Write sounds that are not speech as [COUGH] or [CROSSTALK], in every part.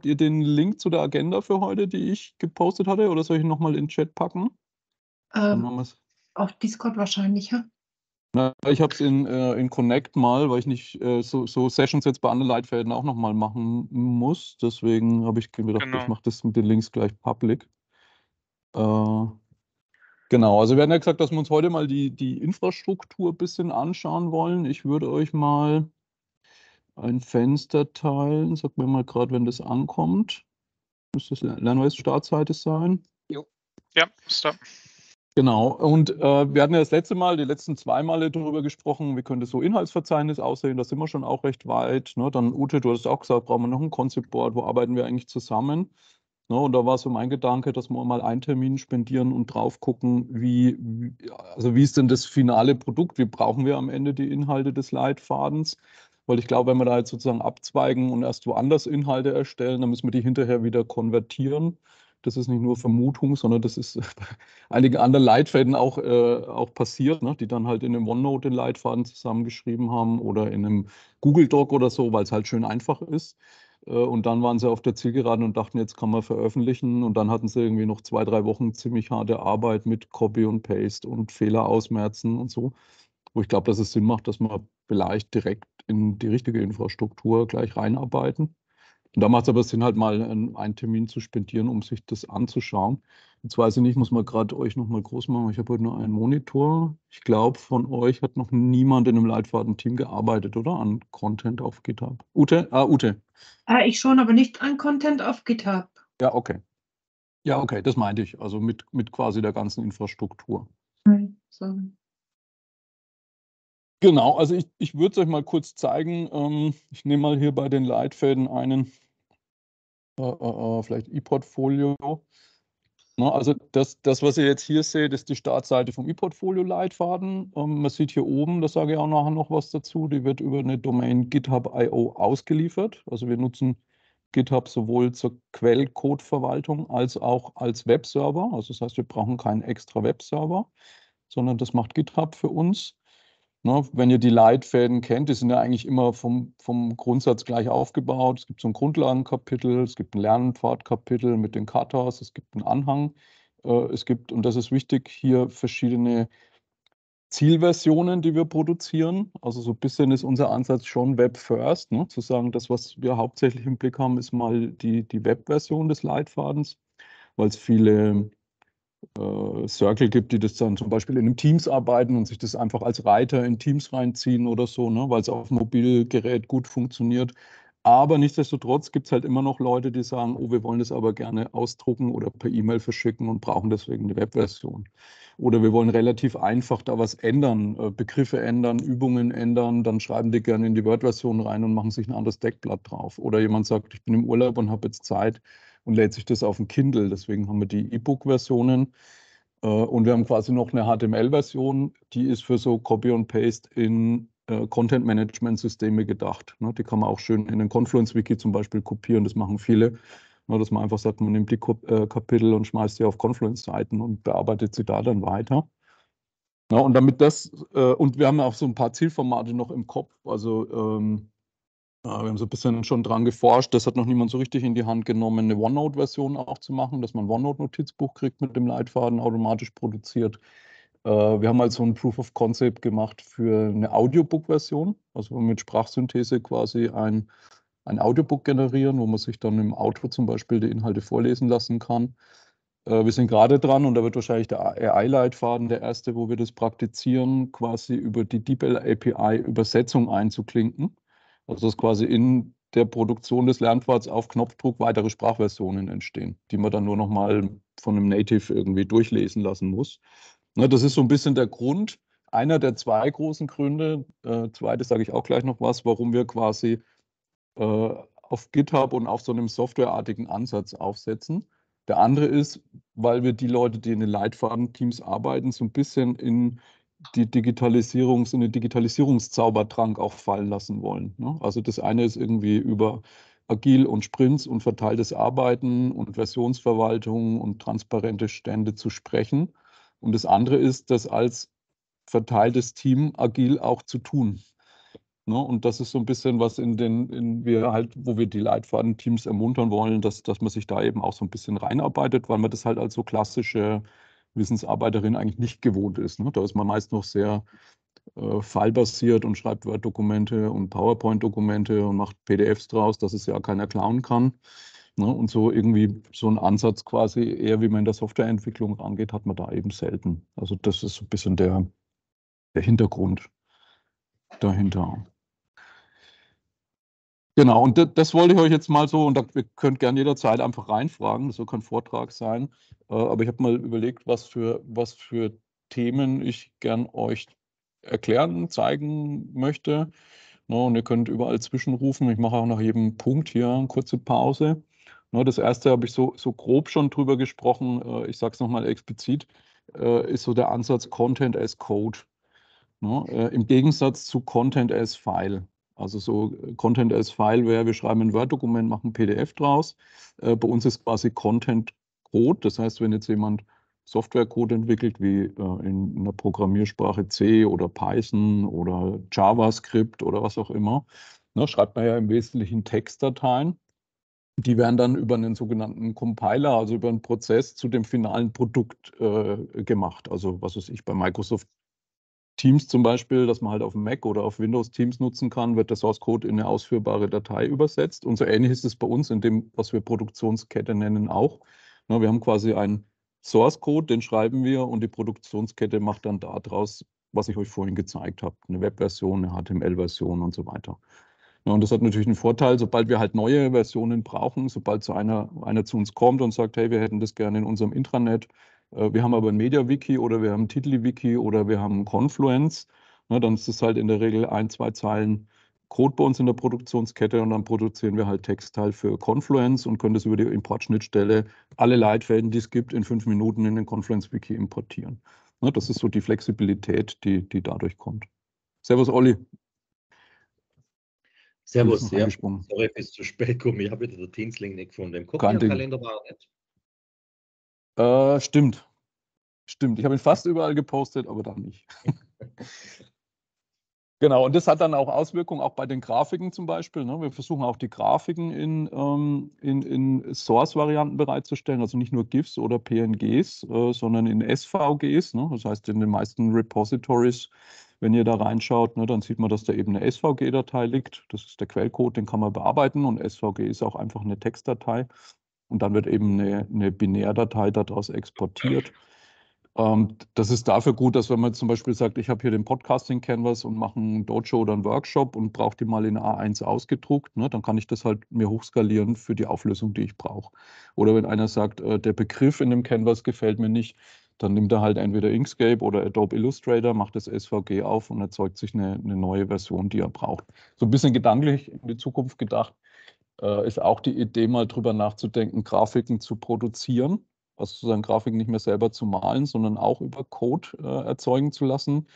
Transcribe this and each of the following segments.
Habt ihr den Link zu der Agenda für heute, die ich gepostet hatte, oder soll ich nochmal in den Chat packen? Ähm, auf Discord wahrscheinlich, ja? Na, ich habe es in, äh, in Connect mal, weil ich nicht äh, so, so, Sessions jetzt bei anderen Leitfäden auch nochmal machen muss. Deswegen habe ich gedacht, genau. ich mache das mit den Links gleich public. Äh, Genau, also wir hatten ja gesagt, dass wir uns heute mal die, die Infrastruktur ein bisschen anschauen wollen. Ich würde euch mal ein Fenster teilen. Sag mir mal gerade, wenn das ankommt. Muss das LernOS Startseite sein? Jo. Ja, ist da. Genau, und äh, wir hatten ja das letzte Mal, die letzten zwei Male darüber gesprochen, wie könnte so Inhaltsverzeichnis aussehen, da sind wir schon auch recht weit. Ne? Dann Ute, du hast auch gesagt, brauchen wir noch ein Concept Board, wo arbeiten wir eigentlich zusammen? Ne? Und da war so mein Gedanke, dass wir mal einen Termin spendieren und drauf gucken, wie, wie, also wie ist denn das finale Produkt, wie brauchen wir am Ende die Inhalte des Leitfadens? Weil ich glaube, wenn wir da jetzt sozusagen abzweigen und erst woanders Inhalte erstellen, dann müssen wir die hinterher wieder konvertieren. Das ist nicht nur Vermutung, sondern das ist bei [LAUGHS] einigen anderen Leitfäden auch, äh, auch passiert, ne? die dann halt in einem OneNote den Leitfaden zusammengeschrieben haben oder in einem Google Doc oder so, weil es halt schön einfach ist. Äh, und dann waren sie auf der Zielgeraden und dachten, jetzt kann man veröffentlichen. Und dann hatten sie irgendwie noch zwei, drei Wochen ziemlich harte Arbeit mit Copy und Paste und Fehler ausmerzen und so wo ich glaube, dass es Sinn macht, dass wir vielleicht direkt in die richtige Infrastruktur gleich reinarbeiten. Und da macht es aber Sinn, halt mal einen, Termin zu spendieren, um sich das anzuschauen. Jetzt weiß ich nicht, muss man gerade euch nochmal groß machen. Ich habe heute nur einen Monitor. Ich glaube, von euch hat noch niemand in einem Leitfaden-Team gearbeitet, oder? An Content auf GitHub. Ute? Ah, Ute. Ah, ich schon, aber nicht an Content auf GitHub. Ja, okay. Ja, okay, das meinte ich. Also mit, mit quasi der ganzen Infrastruktur. Nein, Sorry. Genau, also ich, ich würde es euch mal kurz zeigen. Ähm, ich nehme mal hier bei den Leitfäden einen, äh, äh, äh vielleicht E-Portfolio. Ne, also das, das, was ihr jetzt hier seht, ist die Startseite vom E-Portfolio-Leitfaden. Ähm, man sieht hier oben, da sage ich auch nachher noch was dazu, die wird über eine Domain GitHub.io ausgeliefert. Also wir nutzen GitHub sowohl zur Quellcode-Verwaltung als auch als Webserver. Also das heißt, wir brauchen keinen extra Webserver, sondern das macht GitHub für uns. Ne, wenn ihr die Leitfäden kennt, die sind ja eigentlich immer vom, vom Grundsatz gleich aufgebaut. Es gibt so ein Grundlagenkapitel, es gibt ein Lernpfadkapitel mit den Katas, es gibt einen Anhang. Äh, es gibt, und das ist wichtig, hier verschiedene Zielversionen, die wir produzieren. Also so ein bisschen ist unser Ansatz schon Web First, ne? zu sagen, das, was wir hauptsächlich im Blick haben, ist mal die, die Web-Version des Leitfadens, weil es viele äh, Circle gibt, die das dann zum Beispiel in einem Teams arbeiten und sich das einfach als Reiter in Teams reinziehen oder so, ne, weil es auf Mobilgerät gut funktioniert. Aber nichtsdestotrotz gibt es halt immer noch Leute, die sagen, oh, wir wollen das aber gerne ausdrucken oder per E-Mail verschicken und brauchen deswegen eine Webversion. Oder wir wollen relativ einfach da was ändern, äh, Begriffe ändern, Übungen ändern, dann schreiben die gerne in die Word-Version rein und machen sich ein anderes Deckblatt drauf. Oder jemand sagt, ich bin im Urlaub und habe jetzt Zeit, und lädt sich das auf den Kindle. Deswegen haben wir die E-Book-Versionen. Äh, und wir haben quasi noch eine HTML-Version, die ist für so Copy und Paste in äh, Content-Management-Systeme gedacht. Ne? Die kann man auch schön in den Confluence-Wiki zum Beispiel kopieren. Das machen viele. Ne? Dass man einfach sagt, man nimmt die Kap äh, Kapitel und schmeißt sie auf Confluence-Seiten und bearbeitet sie da dann weiter. Ja, ne? und damit das, äh, und wir haben auch so ein paar Zielformate noch im Kopf. Also ähm, wir haben so ein bisschen schon dran geforscht. Das hat noch niemand so richtig in die Hand genommen, eine OneNote-Version auch zu machen, dass man OneNote-Notizbuch kriegt mit dem Leitfaden automatisch produziert. Äh, wir haben halt so ein Proof of Concept gemacht für eine Audiobook-Version, also mit Sprachsynthese quasi ein, ein Audiobook generieren, wo man sich dann im Auto zum Beispiel die Inhalte vorlesen lassen kann. Äh, wir sind gerade dran und da wird wahrscheinlich der AI-Leitfaden der erste, wo wir das praktizieren, quasi über die DeepL API Übersetzung einzuklinken. Also dass quasi in der Produktion des Lernpfads auf Knopfdruck weitere Sprachversionen entstehen, die man dann nur nochmal von einem Native irgendwie durchlesen lassen muss. Na, ne, das ist so ein bisschen der Grund, einer der zwei großen Gründe, äh, zweites sage ich auch gleich noch was, warum wir quasi äh, auf GitHub und auf so einem softwareartigen Ansatz aufsetzen. Der andere ist, weil wir die Leute, die in den Leitfaden-Teams arbeiten, so ein bisschen in die Digitalisierung, in den Digitalisierungszaubertrank auch fallen lassen wollen. Ne? Also das eine ist irgendwie über agil und Sprints und verteiltes Arbeiten und Versionsverwaltung und transparente Stände zu sprechen. Und das andere ist, das als verteiltes Team agil auch zu tun. Ne? Und das ist so ein bisschen was in den, in wir halt, wo wir die Leitfaden-Teams ermuntern wollen, dass, dass man sich da eben auch so ein bisschen reinarbeitet, weil man das halt als so klassische Wissensarbeiterin eigentlich nicht gewohnt ist. Ne? Da ist man meist noch sehr äh, fallbasiert und schreibt Word-Dokumente und PowerPoint-Dokumente und macht PDFs draus, dass es ja keiner klauen kann. Ne? Und so irgendwie so ein Ansatz quasi eher, wie man in der Softwareentwicklung rangeht, hat man da eben selten. Also das ist so ein bisschen der, der Hintergrund dahinter. Genau, und das wollte ich euch jetzt mal so, und da, ihr könnt gerne jederzeit einfach reinfragen, das soll kein Vortrag sein, äh, aber ich habe mal überlegt, was für, was für Themen ich gern euch erklären, zeigen möchte. No, ne, und ihr könnt überall zwischenrufen. Ich mache auch nach jedem Punkt hier eine kurze Pause. No, ne, das erste habe ich so, so grob schon drüber gesprochen, äh, ich sage es nochmal explizit, äh, ist so der Ansatz Content as Code. No, ne, äh, Im Gegensatz zu Content as File. Also so äh, Content as Fileware, wir schreiben ein Word-Dokument, machen ein PDF draus. Äh, bei uns ist quasi Content Code. Das heißt, wenn jetzt jemand Software-Code entwickelt, wie äh, in einer Programmiersprache C oder Python oder JavaScript oder was auch immer, ne, schreibt man ja im Wesentlichen Textdateien. Die werden dann über einen sogenannten Compiler, also über einen Prozess zu dem finalen Produkt äh, gemacht. Also was weiß ich, bei Microsoft Teams zum Beispiel, das man halt auf dem Mac oder auf Windows Teams nutzen kann, wird der Source Code in eine ausführbare Datei übersetzt. Und so ähnlich ist es bei uns in dem, was wir Produktionskette nennen, auch. wir haben quasi einen Source Code, den schreiben wir und die Produktionskette macht dann daraus, was ich euch vorhin gezeigt habe, eine Webversion, eine HTML-Version und so weiter. und das hat natürlich einen Vorteil, sobald wir halt neue Versionen brauchen, sobald so einer, einer zu uns kommt und sagt, hey, wir hätten das gerne in unserem Intranet, äh, wir haben aber ein MediaWiki oder wir haben ein TiddlyWiki oder wir haben Confluence. Ne, dann ist es halt in der Regel ein, zwei Zeilen Code bei uns in der Produktionskette und dann produzieren wir halt Textteil halt für Confluence und können das über die Importschnittstelle alle Leitfäden, die es gibt, in fünf Minuten in den Confluence-Wiki importieren. Ne, das ist so die Flexibilität, die, die dadurch kommt. Servus, Olli. Servus, ja. Sorry bis zu spät kommen. Ich habe wieder den Teamslink nicht gefunden. Im Kalender war er nicht. Äh, stimmt. Stimmt. Ich habe ihn fast überall gepostet, aber dann nicht. [LAUGHS] genau, und das hat dann auch Auswirkungen, auch bei den Grafiken zum Beispiel. Ne? Wir versuchen auch die Grafiken in, ähm, in, in Source-Varianten bereitzustellen, also nicht nur GIFs oder PNGs, äh, sondern in SVGs. Ne? Das heißt, in den meisten Repositories wenn ihr da reinschaut, ne, dann sieht man, dass da eben eine SVG-Datei liegt. Das ist der Quellcode, den kann man bearbeiten und SVG ist auch einfach eine Textdatei und dann wird eben eine, eine Binärdatei daraus exportiert. Ähm, das ist dafür gut, dass wenn man zum Beispiel sagt, ich habe hier den Podcasting Canvas und mache einen Dojo oder einen Workshop und brauche die mal in A1 ausgedruckt, ne, dann kann ich das halt mir hochskalieren für die Auflösung, die ich brauche. Oder wenn einer sagt, äh, der Begriff in dem Canvas gefällt mir nicht, dann nimmt er halt entweder Inkscape oder Adobe Illustrator, macht das SVG auf und erzeugt sich eine, eine neue Version, die er braucht. So ein bisschen gedanklich in die Zukunft gedacht, äh, ist auch die Idee, mal drüber nachzudenken, Grafiken zu produzieren. Also sozusagen Grafiken nicht mehr selber zu malen, sondern auch über Code äh, erzeugen zu lassen,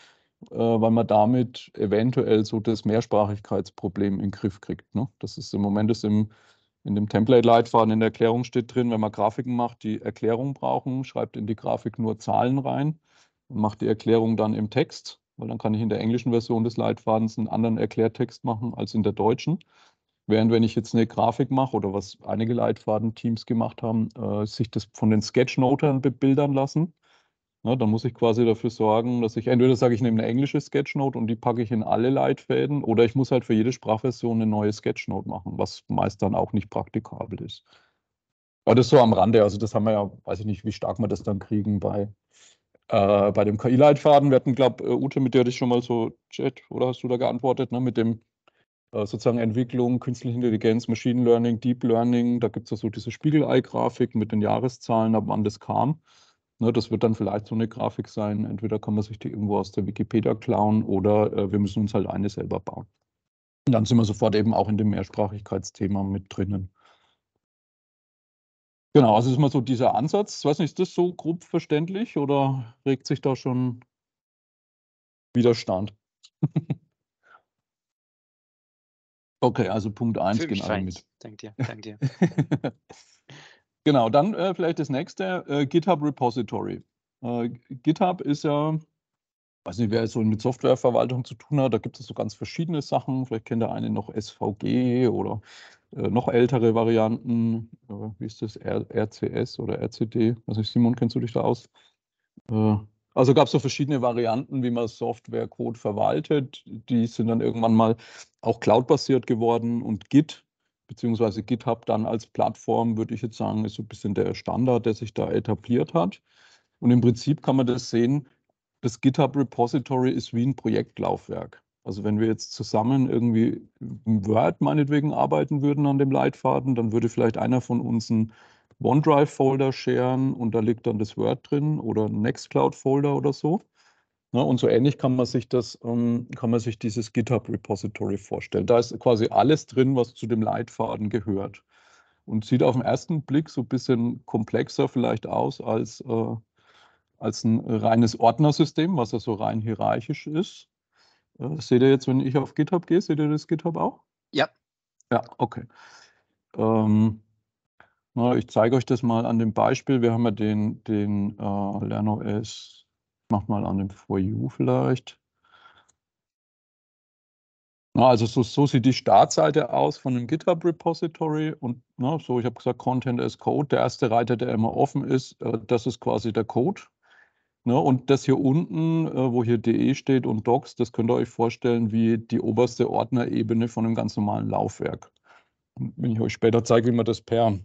äh, weil man damit eventuell so das Mehrsprachigkeitsproblem in den Griff kriegt. Ne? Das ist im Moment ist im, in dem Template-Leitfaden in der Erklärung steht drin, wenn man Grafiken macht, die Erklärung brauchen, schreibt in die Grafik nur Zahlen rein und macht die Erklärung dann im Text, weil dann kann ich in der englischen Version des Leitfadens einen anderen Erklärtext machen als in der deutschen. Während wenn ich jetzt eine Grafik mache oder was einige Leitfadenteams gemacht haben, äh, sich das von den Sketchnotern bebildern lassen, ne, dann muss ich quasi dafür sorgen, dass ich entweder sage, ich nehme eine englische Sketchnote und die packe ich in alle Leitfäden oder ich muss halt für jede Sprachversion eine neue Sketchnote machen, was meist dann auch nicht praktikabel ist. Aber das ist so am Rande, also das haben wir ja, weiß ich nicht, wie stark wir das dann kriegen bei, äh, bei dem KI-Leitfaden. Wir hatten, glaube ich, äh, Ute, mit der hatte ich schon mal so Chat oder hast du da geantwortet, ne, mit dem äh, sozusagen Entwicklung, künstliche Intelligenz, Machine Learning, Deep Learning. Da gibt es ja so diese Spiegelei-Grafik mit den Jahreszahlen, ab wann das kam. Ne, das wird dann vielleicht so eine Grafik sein. Entweder kann man sich die irgendwo aus der Wikipedia klauen oder äh, wir müssen uns halt eine selber bauen. Und dann sind wir sofort eben auch in dem Mehrsprachigkeitsthema mit drinnen. Genau, also ist mal so dieser Ansatz. Ich weiß nicht, ist das so grob verständlich oder regt sich da schon Widerstand? [LAUGHS] Okay, also Punkt 1 genau reicht. mit. Dank dir, dank dir. [LAUGHS] genau, dann äh, vielleicht das nächste, äh, GitHub Repository. Äh, GitHub ist ja, weiß nicht, wer so mit Softwareverwaltung zu tun hat, da gibt es so ganz verschiedene Sachen. Vielleicht kennt der eine noch SVG oder äh, noch ältere Varianten. Äh, wie ist das? R RCS oder RCD? Was ich, Simon, kennst du dich da aus? Äh, also gab es so verschiedene Varianten, wie man Softwarecode verwaltet. Die sind dann irgendwann mal auch cloud-basiert geworden und Git, beziehungsweise GitHub dann als Plattform, würde ich jetzt sagen, ist so ein bisschen der Standard, der sich da etabliert hat. Und im Prinzip kann man das sehen, das GitHub-Repository ist wie ein Projektlaufwerk. Also wenn wir jetzt zusammen irgendwie im Word meinetwegen arbeiten würden an dem Leitfaden, dann würde vielleicht einer von uns ein OneDrive-Folder scheren und da liegt dann das Word drin oder ein Nextcloud-Folder oder so. Ja, ne, und so ähnlich kann man sich das, ähm, kann man sich dieses GitHub-Repository vorstellen. Da ist quasi alles drin, was zu dem Leitfaden gehört. Und sieht auf den ersten Blick so ein bisschen komplexer vielleicht aus als, äh, als ein reines Ordnersystem, was ja so rein hierarchisch ist. Äh, seht ihr jetzt, wenn ich auf GitHub gehe, seht ihr das GitHub auch? Ja. Ja, okay. Ähm, ich zeige euch das mal an dem Beispiel. Wir haben ja den, den äh, LernOS, mach mal an dem For You vielleicht. Na, also so, so, sieht die Startseite aus von einem GitHub-Repository und na, so, ich habe gesagt, Content as Code, der erste Reiter, der immer offen ist, äh, das ist quasi der Code. Ne, und das hier unten, äh, wo hier DE steht und Docs, das könnt ihr euch vorstellen wie die oberste Ordnerebene von einem ganz normalen Laufwerk. wenn ich euch später zeige, wie man das per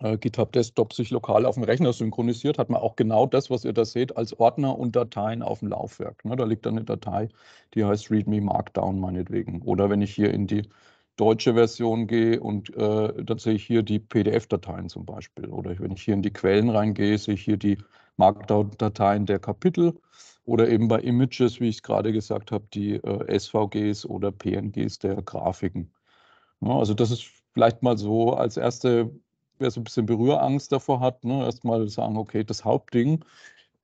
äh, GitHub Desktop sich lokal auf dem Rechner synchronisiert, hat man auch genau das, was ihr da seht, als Ordner und Dateien auf dem Laufwerk. Ne, da liegt dann eine Datei, die heißt README Markdown meinetwegen. Oder wenn ich hier in die deutsche Version gehe und äh, dann sehe ich hier die PDF-Dateien zum Beispiel. Oder wenn ich hier in die Quellen reingehe, sehe ich hier die Markdown-Dateien der Kapitel. Oder eben bei Images, wie ich es gerade gesagt habe, die äh, SVGs oder PNGs der Grafiken. Ja, ne? also das ist vielleicht mal so als erste wer so ein bisschen Berührangst davor hat, ne, erstmal sagen, okay, das Hauptding,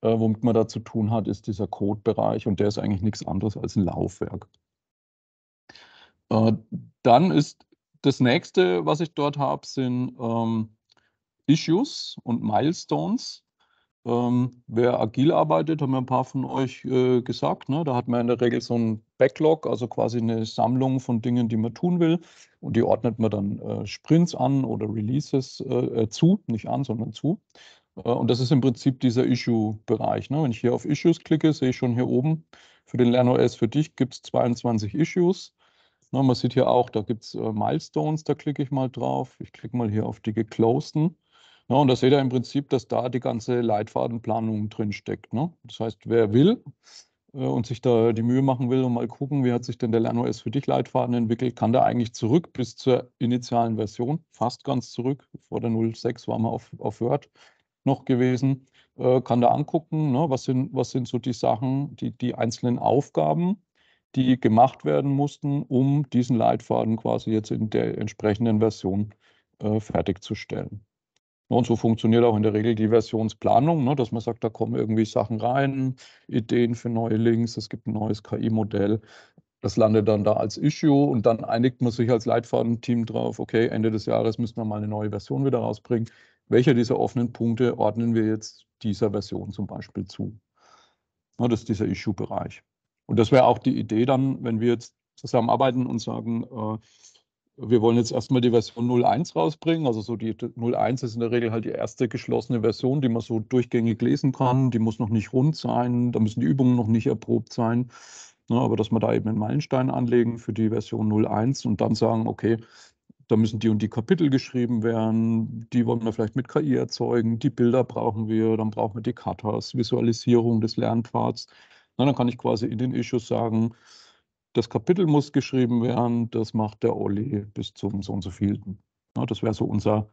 äh, womit man da zu tun hat, ist dieser Codebereich und der ist eigentlich nichts anderes als ein Laufwerk. Äh, dann ist das nächste, was ich dort habe, sind ähm, Issues und Milestones. Ähm, wer agil arbeitet, haben ja ein paar von euch äh, gesagt, ne? da hat man in der Regel so einen Backlog, also quasi eine Sammlung von Dingen, die man tun will. Und die ordnet man dann äh, Sprints an oder Releases äh, äh zu, nicht an, sondern zu. Äh, und das ist im Prinzip dieser Issue-Bereich. Ne? Wenn ich hier auf Issues klicke, sehe ich schon hier oben, für den LernOS für dich gibt es 22 Issues. Ne? man sieht hier auch, da gibt es äh, Milestones, da klicke ich mal drauf. Ich klicke mal hier auf die geclosten. Ja, und da seht ihr im Prinzip, dass da die ganze Leitfadenplanung drinsteckt. Ne? Das heißt, wer will äh, und sich da die Mühe machen will und mal gucken, wie hat sich denn der LernOS für dich Leitfaden entwickelt, kann da eigentlich zurück bis zur initialen Version, fast ganz zurück, vor der 06 waren wir auf, auf Word noch gewesen, äh, kann da angucken, ne? was, sind, was sind so die Sachen, die, die einzelnen Aufgaben, die gemacht werden mussten, um diesen Leitfaden quasi jetzt in der entsprechenden Version äh, fertigzustellen. Und so funktioniert auch in der Regel die Versionsplanung, ne, dass man sagt, da kommen irgendwie Sachen rein, Ideen für neue Links, es gibt ein neues KI-Modell. Das landet dann da als Issue und dann einigt man sich als Leitfadenteam drauf, okay, Ende des Jahres müssen wir mal eine neue Version wieder rausbringen. Welcher dieser offenen Punkte ordnen wir jetzt dieser Version zum Beispiel zu? Ne, das ist dieser Issue-Bereich. Und das wäre auch die Idee dann, wenn wir jetzt zusammenarbeiten und sagen, äh, wir wollen jetzt erstmal die Version 01 rausbringen. Also so die 01 ist in der Regel halt die erste geschlossene Version, die man so durchgängig lesen kann. Die muss noch nicht rund sein, da müssen die Übungen noch nicht erprobt sein. Ne, aber dass wir da eben einen Meilenstein anlegen für die Version 01 und dann sagen, okay, da müssen die und die Kapitel geschrieben werden, die wollen wir vielleicht mit KI erzeugen, die Bilder brauchen wir, dann brauchen wir die Cutters, Visualisierung des Lernpfads. Na, dann kann ich quasi in den Issues sagen, das Kapitel muss geschrieben werden, das macht der Olli bis zum so und so vielten. Ja, das wäre so unser,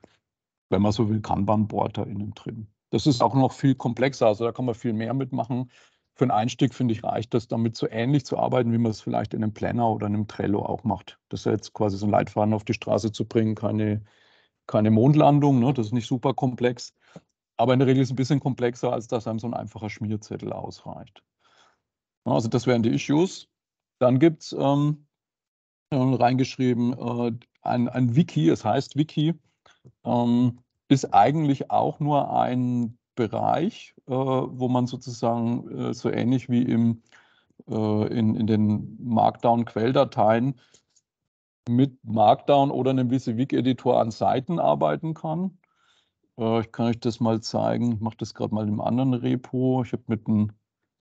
wenn man so will, Kanban-Board da innen drin. Das ist auch noch viel komplexer, also da kann man viel mehr mitmachen. Für einen Einstieg finde ich reicht das, damit so ähnlich zu arbeiten, wie man es vielleicht in einem Planner oder einem Trello auch macht. Das ist jetzt quasi so ein Leitfaden auf die Straße zu bringen, keine, keine Mondlandung, ne? das ist nicht super komplex. Aber in der Regel ist es ein bisschen komplexer, als dass einem so ein einfacher Schmierzettel ausreicht. Also das wären die Issues. Dann gibt es ähm, reingeschrieben äh, ein, ein, Wiki, es heißt Wiki, ähm, ist eigentlich auch nur ein Bereich, äh, wo man sozusagen äh, so ähnlich wie im, äh, in, in den Markdown-Quelldateien mit Markdown oder einem WYSIWYG-Editor an Seiten arbeiten kann. Äh, ich kann euch das mal zeigen. Ich mache das gerade mal im anderen Repo. Ich habe mit dem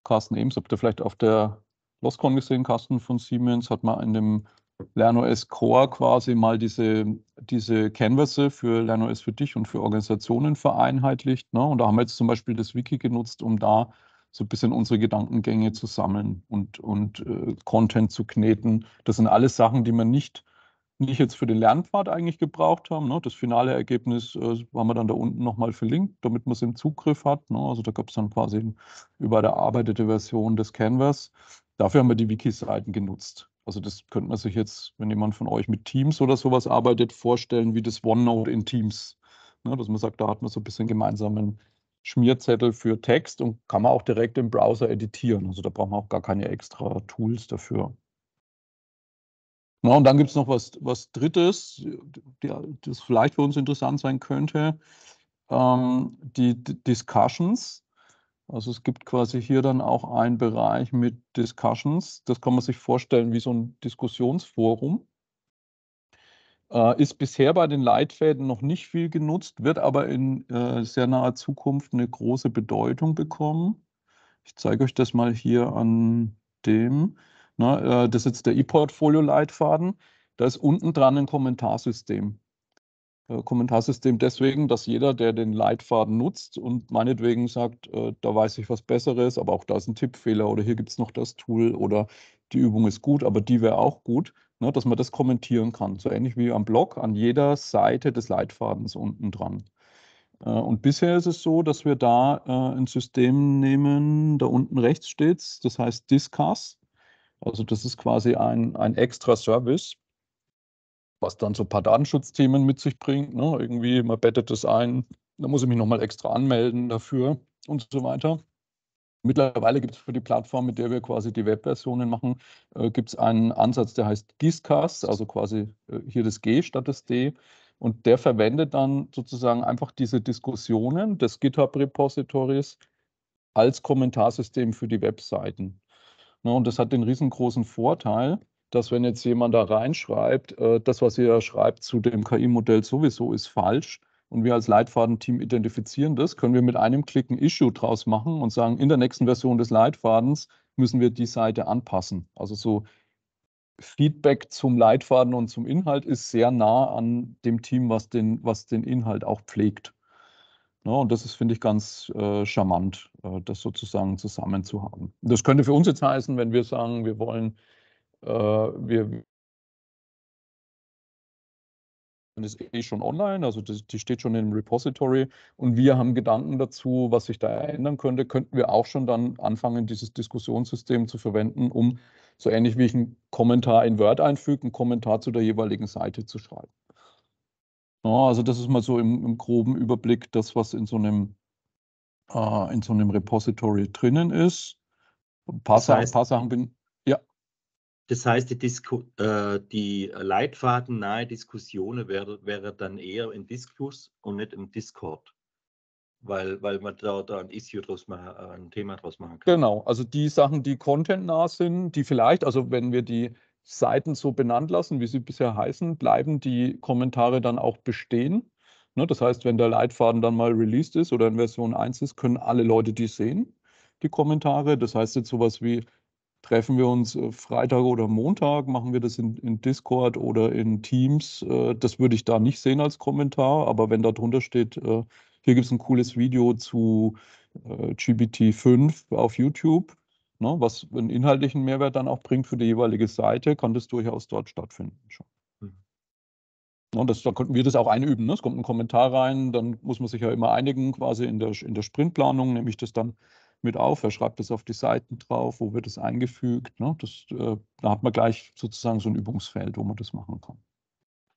Carsten Ems, habt ihr vielleicht auf der Loscon gesehen, Carsten von Siemens hat man in dem LernOS Core quasi mal diese, diese Canvasse für LernOS für dich und für Organisationen vereinheitlicht. Ne? Und da haben wir jetzt zum Beispiel das Wiki genutzt, um da so ein bisschen unsere Gedankengänge zu sammeln und, und äh, Content zu kneten. Das sind alles Sachen, die man nicht, nicht jetzt für den Lernpfad eigentlich gebraucht haben. Ne? Das finale Ergebnis äh, haben wir dann da unten nochmal verlinkt, damit man es im Zugriff hat. Ne? Also da gab es dann quasi über eine erarbeitete Version des Canvas. Dafür haben wir die Wiki-Seiten genutzt. Also das könnte man sich jetzt, wenn jemand von euch mit Teams oder sowas arbeitet, vorstellen wie das OneNote in Teams. Ne, dass man sagt, da hat man so ein bisschen gemeinsamen Schmierzettel für Text und kann man auch direkt im Browser editieren. Also da braucht man auch gar keine extra Tools dafür. Na, und dann gibt es noch was, was Drittes, das vielleicht für uns interessant sein könnte. Ähm, die D Discussions. Also es gibt quasi hier dann auch einen Bereich mit Discussions. Das kann man sich vorstellen wie so ein Diskussionsforum. Äh, ist bisher bei den Leitfäden noch nicht viel genutzt, wird aber in äh, sehr naher Zukunft eine große Bedeutung bekommen. Ich zeige euch das mal hier an dem. Na, ne, äh, das ist jetzt der ePortfolio-Leitfaden. Da ist unten dran ein Kommentarsystem. Äh, Kommentarsystem deswegen, dass jeder, der den Leitfaden nutzt und meinetwegen sagt, äh, da weiß ich was Besseres, aber auch da ist ein Tippfehler oder hier gibt es noch das Tool oder die Übung ist gut, aber die wäre auch gut, ne, dass man das kommentieren kann. So ähnlich wie am Blog an jeder Seite des Leitfadens unten dran. Äh, und bisher ist es so, dass wir da äh, ein System nehmen, da unten rechts steht es, das heißt Discuss. Also das ist quasi ein, ein extra Service was dann so ein paar Datenschutzthemen mit sich bringt. Ne? Irgendwie, man bettet das ein, da muss ich mich nochmal extra anmelden dafür und so weiter. Mittlerweile gibt es für die Plattform, mit der wir quasi die Webversionen machen, äh, gibt es einen Ansatz, der heißt Giscast, also quasi äh, hier das G statt das D. Und der verwendet dann sozusagen einfach diese Diskussionen des GitHub-Repositories als Kommentarsystem für die Webseiten. Ne, und das hat den riesengroßen Vorteil, dass wenn jetzt jemand da reinschreibt, äh, das, was ihr da schreibt zu dem KI-Modell sowieso ist falsch und wir als Leitfadenteam identifizieren das, können wir mit einem Klick ein Issue draus machen und sagen, in der nächsten Version des Leitfadens müssen wir die Seite anpassen. Also so Feedback zum Leitfaden und zum Inhalt ist sehr nah an dem Team, was den, was den Inhalt auch pflegt. Ja, ne, und das ist, finde ich, ganz äh, charmant, äh, das sozusagen zusammen zu haben. Das könnte für uns jetzt heißen, wenn wir sagen, wir wollen äh, wir ist eh schon online, also die, die steht schon im Repository und wir haben Gedanken dazu, was sich da ändern könnte, könnten wir auch schon dann anfangen, dieses Diskussionssystem zu verwenden, um so ähnlich wie ich einen Kommentar in Word einfüge, einen Kommentar zu der jeweiligen Seite zu schreiben. Ja, also das ist mal so im, im, groben Überblick das, was in so einem, äh, in so einem Repository drinnen ist. Ein paar, das heißt, Sachen, ein paar Sachen bin, das heißt, die, Disku äh, die leitfadennahe Diskussionen wäre, wäre dann eher im Diskus und nicht im Discord weil, weil man da, da ein Issue draus machen, ein Thema draus machen kann. Genau, also die Sachen, die contentnah sind, die vielleicht, also wenn wir die Seiten so benannt lassen, wie sie bisher heißen, bleiben die Kommentare dann auch bestehen. Ne, das heißt, wenn der Leitfaden dann mal released ist oder in Version 1 ist, können alle Leute die sehen, die Kommentare. Das heißt jetzt sowas wie treffen wir uns äh, Freitag oder Montag, machen wir das in, in Discord oder in Teams. Äh, das würde ich da nicht sehen als Kommentar, aber wenn da drunter steht, äh, hier gibt es ein cooles Video zu GBT5 auf YouTube, ne, was einen inhaltlichen Mehrwert dann auch bringt für die jeweilige Seite, kann das durchaus dort stattfinden schon. Hm. Ne, das, da könnten wir das auch einüben. Ne? Es kommt ein Kommentar rein, dann muss man sich ja immer einigen, quasi in der, in der Sprintplanung, nehme ich das dann mit auf. Er schreibt das auf die Seiten drauf, wo wird es eingefügt. Ne? Das, äh, da hat man gleich sozusagen so ein Übungsfeld, wo man das machen kann.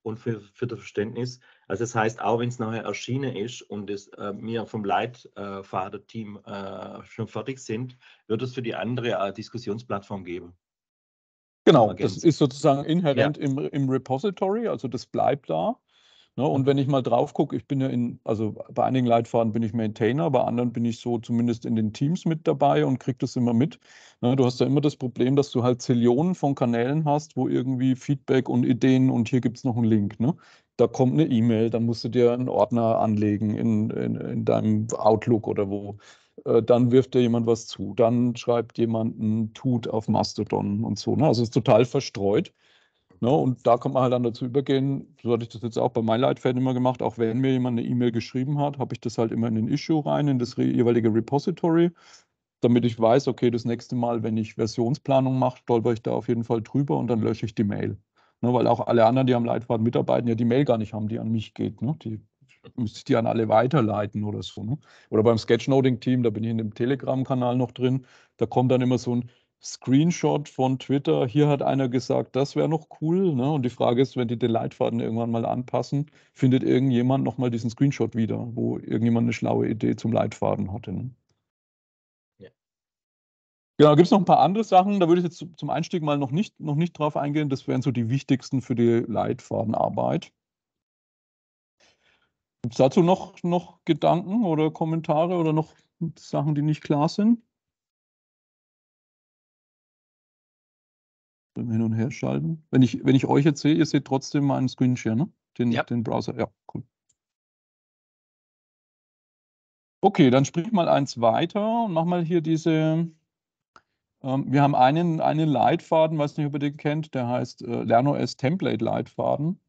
Und für, für das Verständnis, also das heißt, auch wenn es nachher erschienen ist und es, äh, wir vom Leitfahrerteam äh, schon fertig sind, wird es für die andere äh, Diskussionsplattform geben. Genau, das ist sozusagen inhärent ja. im, im Repository, also das bleibt da. Ne? Und wenn ich mal drauf gucke, ich bin ja in, also bei einigen Leitfaden bin ich Maintainer, bei anderen bin ich so zumindest in den Teams mit dabei und kriege das immer mit. Ne? Du hast ja immer das Problem, dass du halt Zillionen von Kanälen hast, wo irgendwie Feedback und Ideen und hier gibt es noch einen Link. Ne? da kommt eine E-Mail, dann musst du dir einen Ordner anlegen in, in, in deinem Outlook oder wo. Äh, dann wirft dir jemand was zu, dann schreibt jemand ein Tut auf Mastodon und so. Ne? Also es ist total verstreut. Ne? Und da kann man halt dann dazu übergehen, so hatte ich das jetzt auch bei MyLeitfeld immer gemacht, auch wenn mir jemand eine E-Mail geschrieben hat, habe ich das halt immer in den Issue rein, in das jeweilige Repository, damit ich weiß, okay, das nächste Mal, wenn ich Versionsplanung mache, stolper ich da auf jeden Fall drüber und dann lösche ich die Mail. Ne? Weil auch alle anderen, die am Leitfaden mitarbeiten, ja die Mail gar nicht haben, die an mich geht. Ne? Die müsste ich die an alle weiterleiten oder so. Ne? Oder beim Sketchnoting-Team, da bin ich in dem Telegram-Kanal noch drin, da kommt dann immer so ein Screenshot von Twitter, hier hat einer gesagt, das wäre noch cool. Ne? Und die Frage ist, wenn die den Leitfaden irgendwann mal anpassen, findet irgendjemand nochmal diesen Screenshot wieder, wo irgendjemand eine schlaue Idee zum Leitfaden hatte. Ne? Ja. Genau, gibt es noch ein paar andere Sachen, da würde ich jetzt zum Einstieg mal noch nicht, noch nicht drauf eingehen. Das wären so die wichtigsten für die Leitfadenarbeit. Gibt es dazu noch, noch Gedanken oder Kommentare oder noch Sachen, die nicht klar sind? beim Hin- und Herschalten. Wenn ich, wenn ich euch jetzt sehe, ihr seht trotzdem meinen Screenshare, ne? Den, ja. den Browser. Ja, cool. Okay, dann sprich mal eins weiter und mach mal hier diese. Ähm, wir haben einen, einen Leitfaden, weiß nicht, ob ihr den kennt, der heißt äh, LernOS Template Leitfaden.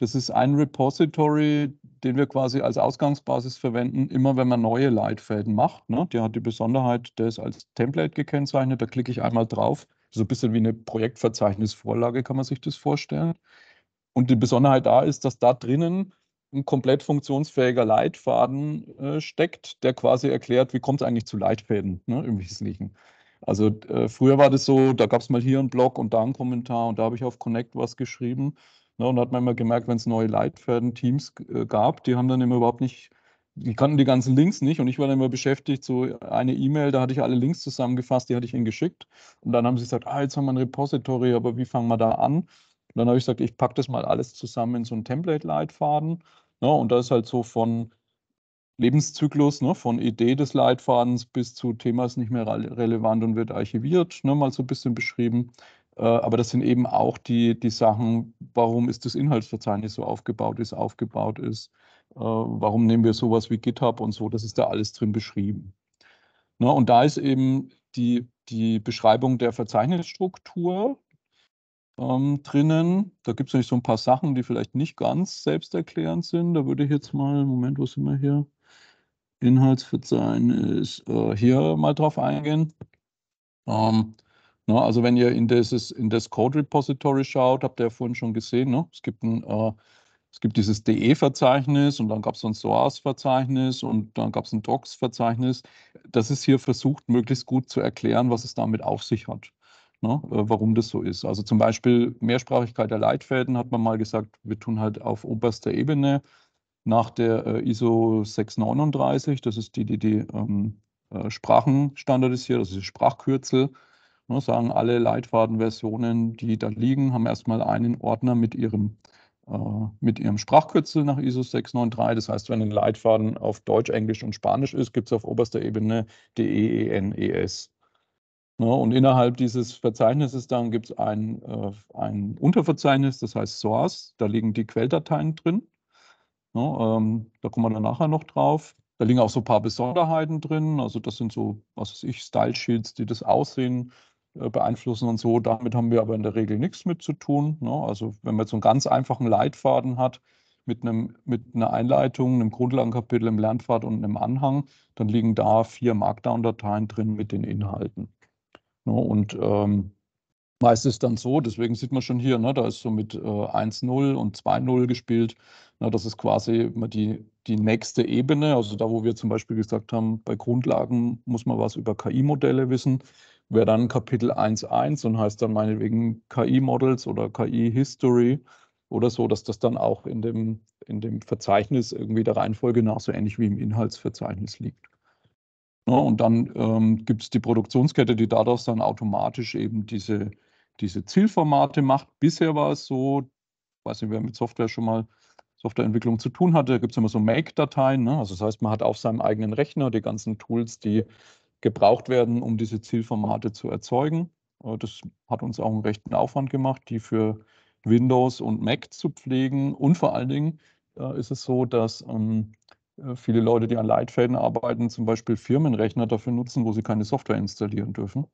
Das ist ein Repository, den wir quasi als Ausgangsbasis verwenden, immer wenn man neue Leitfäden macht. Ne? Der hat die Besonderheit, der ist als Template gekennzeichnet. Da klicke ich einmal drauf so ein bisschen wie eine Projektverzeichnisvorlage kann man sich das vorstellen. Und die Besonderheit da ist, dass da drinnen ein komplett funktionsfähiger Leitfaden äh, steckt, der quasi erklärt, wie kommt es eigentlich zu Leitfäden ne, im Wesentlichen. Also äh, früher war das so, da gab es mal hier einen Blog und da einen Kommentar und da habe ich auf Connect was geschrieben. Ne, und da hat man immer gemerkt, wenn es neue Leitfäden-Teams äh, gab, die haben dann immer überhaupt nicht die kannten die ganzen Links nicht und ich war dann immer beschäftigt, so eine E-Mail, da hatte ich alle Links zusammengefasst, die hatte ich ihnen geschickt und dann haben sie gesagt, ah, jetzt haben wir ein Repository, aber wie fangen wir da an? Und dann habe ich gesagt, ich packe das mal alles zusammen in so einen Template-Leitfaden ne? und da ist halt so von Lebenszyklus, ne? von Idee des Leitfadens bis zu Thema ist nicht mehr relevant und wird archiviert, ne? mal so ein bisschen beschrieben. Äh, aber das sind eben auch die, die Sachen, warum ist das Inhaltsverzeichnis so aufgebaut, wie es aufgebaut ist, äh, warum nehmen wir sowas wie GitHub und so, das ist da alles drin beschrieben. Ne, und da ist eben die, die Beschreibung der Verzeichnisstruktur ähm, drinnen. Da gibt es nämlich so ein paar Sachen, die vielleicht nicht ganz selbsterklärend sind. Da würde ich jetzt mal, Moment, wo sind wir hier? Inhaltsverzeichnis, äh, hier mal drauf eingehen. Ähm, ne, also wenn ihr in, dieses, in das Code Repository schaut, habt ihr ja vorhin schon gesehen, ne? es gibt ein äh, es gibt dieses DE-Verzeichnis und dann gab es ein SOAS-Verzeichnis und dann gab es ein Docs-Verzeichnis. Das ist hier versucht, möglichst gut zu erklären, was es damit auf sich hat, ne? Äh, warum das so ist. Also zum Beispiel Mehrsprachigkeit der Leitfäden hat man mal gesagt, wir tun halt auf oberster Ebene nach der äh, ISO 639, das ist die, die die ähm, äh, Sprachen standardisiert, also die Sprachkürzel, ne? sagen alle Leitfadenversionen, die da liegen, haben erstmal einen Ordner mit ihrem äh, mit ihrem Sprachkürzel nach ISO 693. Das heißt, wenn ein Leitfaden auf Deutsch, Englisch und Spanisch ist, gibt es auf oberster Ebene DEENES. Ne, und innerhalb dieses Verzeichnisses dann gibt es ein, äh, ein Unterverzeichnis, das heißt Source. Da liegen die Quelldateien drin. Ne, ähm, da kommen wir dann nachher noch drauf. Da liegen auch so ein paar Besonderheiten drin. Also das sind so, was weiß ich, Style Sheets, die das Aussehen äh, beeinflussen und so. Damit haben wir aber in der Regel nichts mit zu tun. Ne? Also wenn man jetzt einen ganz einfachen Leitfaden hat, mit, einem, mit einer Einleitung, einem Grundlagenkapitel, einem Lernpfad und einem Anhang, dann liegen da vier Markdown-Dateien drin mit den Inhalten. Ne? Und ähm, meist ist dann so, deswegen sieht man schon hier, ne, da ist so mit äh, 1.0 und 2.0 gespielt. Ne, das ist quasi die, die nächste Ebene, also da, wo wir zum Beispiel gesagt haben, bei Grundlagen muss man was über KI-Modelle wissen wäre dann Kapitel 1.1 und heißt dann meinetwegen KI-Models oder KI-History oder so, dass das dann auch in dem, in dem Verzeichnis irgendwie der Reihenfolge nach so ähnlich wie im Inhaltsverzeichnis liegt. Ja, ne, und dann ähm, gibt es die Produktionskette, die daraus dann automatisch eben diese, diese Zielformate macht. Bisher war es so, ich weiß nicht, wer mit Software schon mal Softwareentwicklung zu tun hatte, da gibt es immer so Make-Dateien. Ne? Also das heißt, man hat auf seinem eigenen Rechner die ganzen Tools, die gebraucht werden, um diese Zielformate zu erzeugen. Äh, das hat uns auch einen rechten Aufwand gemacht, die für Windows und Mac zu pflegen. Und vor allen Dingen äh, ist es so, dass ähm, äh, viele Leute, die an Leitfäden arbeiten, zum Beispiel Firmenrechner dafür nutzen, wo sie keine Software installieren dürfen.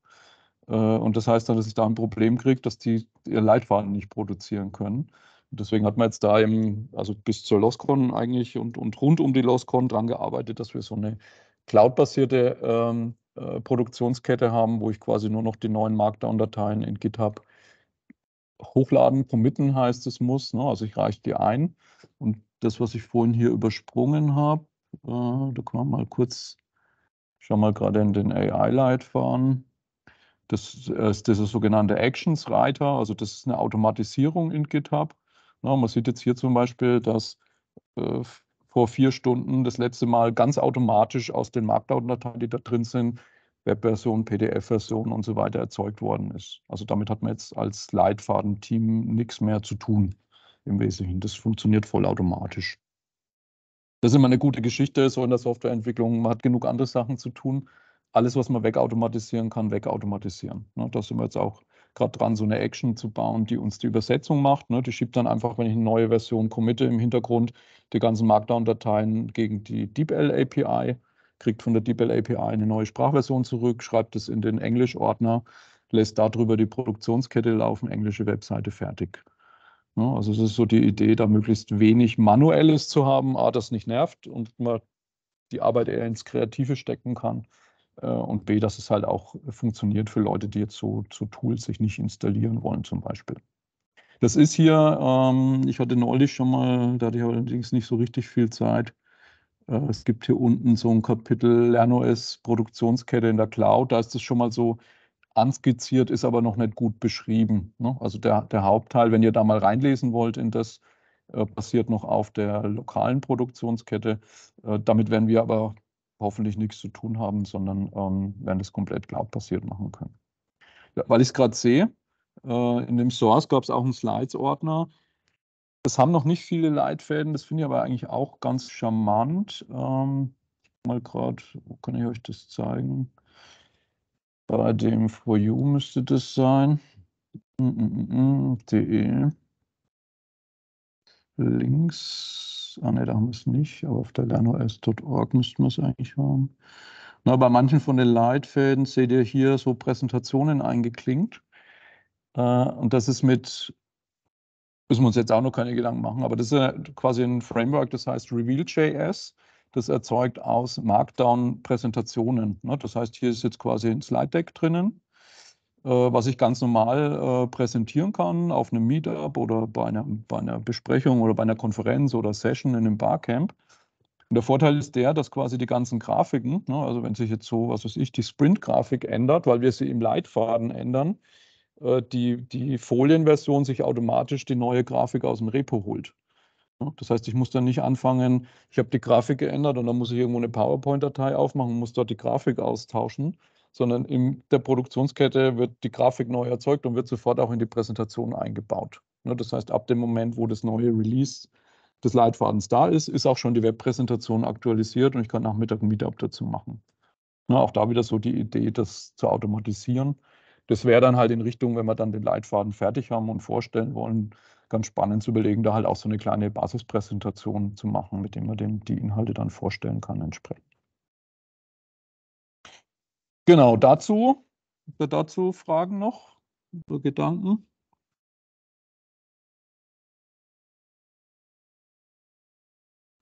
Und das heißt dann, dass ich da ein Problem kriege, dass die ihr Leitfaden nicht produzieren können. Und deswegen hat man jetzt da eben, also bis zur LOSCON eigentlich und, und rund um die LOSCON dran gearbeitet, dass wir so eine cloud-basierte ähm, äh, Produktionskette haben, wo ich quasi nur noch die neuen Markdown-Dateien in GitHub hochladen, committen heißt es muss. Ne? Also ich reiche die ein. Und das, was ich vorhin hier übersprungen habe, äh, da kann man mal kurz, schau mal gerade in den AI-Light fahren. Äh, das ist dieser sogenannte Actions-Reiter, also das ist eine Automatisierung in GitHub. Na, ne, man sieht jetzt hier zum Beispiel, dass äh, vor vier Stunden das letzte Mal ganz automatisch aus den Markdown-Dateien, die da drin sind, Webversion, PDF-Version und so weiter erzeugt worden ist. Also damit hat man jetzt als Leitfaden-Team nichts mehr zu tun im Wesentlichen. Das funktioniert vollautomatisch. Das ist immer eine gute Geschichte, so in der Softwareentwicklung. Man hat genug andere Sachen zu tun. Alles, was man wegautomatisieren kann, wegautomatisieren. Ne, da sind wir jetzt auch gerade dran, so eine Action zu bauen, die uns die Übersetzung macht. Ne? Die schiebt dann einfach, wenn ich eine neue Version committe im Hintergrund, die ganzen Markdown-Dateien gegen die DeepL-API, kriegt von der DeepL-API eine neue Sprachversion zurück, schreibt es in den Englisch-Ordner, lässt darüber die Produktionskette laufen, englische Webseite fertig. Ne? Also es ist so die Idee, da möglichst wenig Manuelles zu haben, A, das nicht nervt und man die Arbeit eher ins Kreative stecken kann äh, und B, dass es halt auch funktioniert für Leute, die jetzt so, so Tools sich nicht installieren wollen zum Beispiel. Das ist hier, ähm, ich hatte neulich schon mal, da hatte ich allerdings nicht so richtig viel Zeit. Äh, es gibt hier unten so ein Kapitel LernOS Produktionskette in der Cloud. Da ist das schon mal so anskizziert, ist aber noch nicht gut beschrieben. Ne? Also der, der, Hauptteil, wenn ihr da mal reinlesen wollt in das, äh, basiert noch auf der lokalen Produktionskette. Äh, damit werden wir aber hoffentlich nichts zu tun haben, sondern ähm, werden das komplett cloud-basiert machen können. Ja, weil ich es gerade sehe, äh, in dem Source gab es auch einen Slides-Ordner. Das haben noch nicht viele Leitfäden, das finde ich aber eigentlich auch ganz charmant. Ähm, mal gerade, wo kann ich euch das zeigen? Bei dem For You müsste das sein. Mm -mm -mm, mm De. Links ah ne, da haben wir es nicht, aber auf der lernos.org müssten wir es eigentlich haben. Na, bei manchen von den Leitfäden seht ihr hier so Präsentationen eingeklinkt. Äh, und das ist mit, müssen wir uns jetzt auch noch keine Gedanken machen, aber das ist quasi ein Framework, das heißt Reveal.js. Das erzeugt aus Markdown Präsentationen. Ne? Das heißt, hier ist jetzt quasi ein Slide Deck drinnen. Äh, was ich ganz normal äh, präsentieren kann auf einem Meetup oder bei einer, bei einer Besprechung oder bei einer Konferenz oder Session in einem Barcamp. Und der Vorteil ist der, dass quasi die ganzen Grafiken, ne, also wenn sich jetzt so, was weiß ich, die Sprint-Grafik ändert, weil wir sie im Leitfaden ändern, äh, die, die Folienversion sich automatisch die neue Grafik aus dem Repo holt. Ne, das heißt, ich muss dann nicht anfangen, ich habe die Grafik geändert und dann muss ich irgendwo eine PowerPoint-Datei aufmachen, und muss dort die Grafik austauschen, sondern in der Produktionskette wird die Grafik neu erzeugt und wird sofort auch in die Präsentation eingebaut. Ne, das heißt, ab dem Moment, wo das neue Release des Leitfadens da ist, ist auch schon die Webpräsentation aktualisiert und ich kann nachmittag ein Meetup dazu machen. Ne, auch da wieder so die Idee, das zu automatisieren. Das wäre dann halt in Richtung, wenn wir dann den Leitfaden fertig haben und vorstellen wollen, ganz spannend zu überlegen, da halt auch so eine kleine Basispräsentation zu machen, mit dem man dem die Inhalte dann vorstellen kann entsprechend. Genau, dazu, wir dazu Fragen noch oder Gedanken?